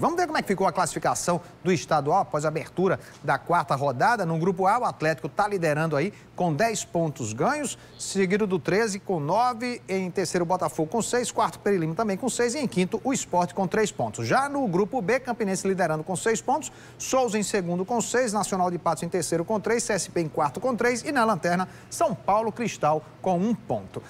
Vamos ver como é que ficou a classificação do estadual após a abertura da quarta rodada. No grupo A, o Atlético está liderando aí com 10 pontos ganhos, seguido do 13 com 9, em terceiro o Botafogo com 6, quarto Perilino também com 6 e em quinto o Esporte com 3 pontos. Já no grupo B, Campinense liderando com 6 pontos, Souza em segundo com 6, Nacional de Patos em terceiro com 3, CSP em quarto com 3 e na lanterna São Paulo Cristal com 1 ponto.